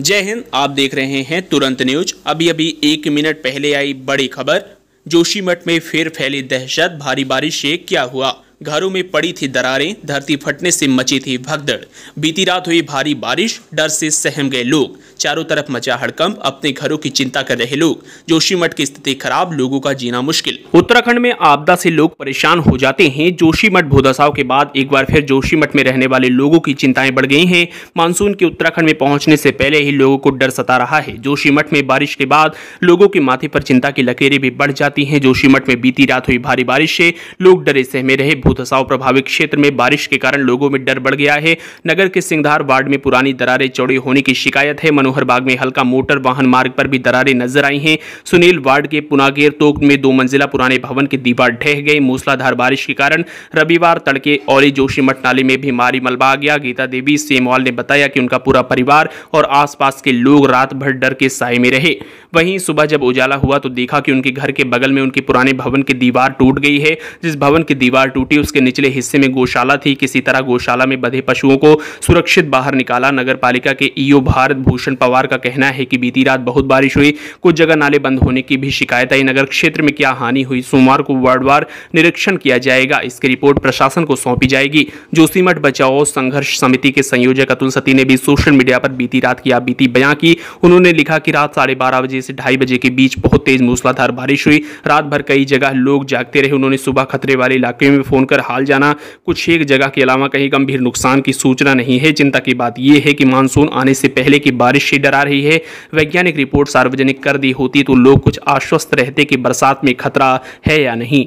जय हिंद आप देख रहे हैं तुरंत न्यूज अभी अभी एक मिनट पहले आई बड़ी खबर जोशीमठ में फिर फैली दहशत भारी बारिश से क्या हुआ घरों में पड़ी थी दरारें धरती फटने से मची थी भगदड़ बीती रात हुई भारी बारिश डर से सहम गए लोग चारों तरफ मचा हड़कंप अपने घरों की चिंता कर रहे लोग जोशीमठ की स्थिति खराब लोगों का जीना मुश्किल उत्तराखंड में आपदा से लोग परेशान हो जाते हैं जोशीमठ भूदसाव के बाद एक बार फिर जोशीमठ में रहने वाले लोगों की चिंताएं बढ़ गई है मानसून के उत्तराखंड में पहुंचने से पहले ही लोगों को डर सता रहा है जोशीमठ में बारिश के बाद लोगों के माथे पर चिंता की लकीरें भी बढ़ जाती है जोशीमठ में बीती रात हुई भारी बारिश से लोग डरे सहमे रहे भूतसाव प्रभावित क्षेत्र में बारिश के कारण लोगों में डर बढ़ गया है नगर के सिंगधार वार्ड में पुरानी दरारें चौड़ी होने की शिकायत है मनोहर बाग में हल्का मोटर वाहन मार्ग पर भी दरारें नजर आई हैं सुनील वार्ड के पुनागेर तोक में दो मंजिला पुराने भवन की दीवार ढह गई मूसलाधार बारिश के कारण रविवार तड़के औली जोशीमठ नाले में भी मारी मलबा आ गया गीता देवी सेमवाल ने बताया कि उनका पूरा परिवार और आसपास के लोग रात भर डर के साय में रहे वहीं सुबह जब उजाला हुआ तो देखा कि उनके घर के बगल में उनके पुराने भवन की दीवार टूट गई है जिस भवन की दीवार टूटी थी उसके निचले हिस्से में गौशाला थी किसी तरह गौशाला में बधे पशुओं को सुरक्षित बाहर निकाला नगर पालिका के ईओ भारत भूषण पवार का कहना है कि बीती रात बहुत बारिश हुई कुछ जगह नाले बंद होने की भी शिकायत आई नगर क्षेत्र में क्या हानि हुई सोमवार को वार्डवार निरीक्षण किया जाएगा इसकी रिपोर्ट प्रशासन को सौंपी जाएगी जोशीमठ बचाओ संघर्ष समिति के संयोजक अतुल सती ने भी सोशल मीडिया पर बीती रात की आपबीती बयां की उन्होंने लिखा कि रात साढ़े बारह बजे से ढाई बजे के बीच बहुत तेज मूसलाधार बारिश हुई रात भर कई जगह लोग जागते रहे उन्होंने सुबह खतरे वाले इलाके में फोन होकर हाल जाना कुछ एक जगह के अलावा कहीं गंभीर नुकसान की सूचना नहीं है चिंता की बात यह है कि मानसून आने से पहले की बारिश से डरा रही है वैज्ञानिक रिपोर्ट सार्वजनिक कर दी होती तो लोग कुछ आश्वस्त रहते कि बरसात में खतरा है या नहीं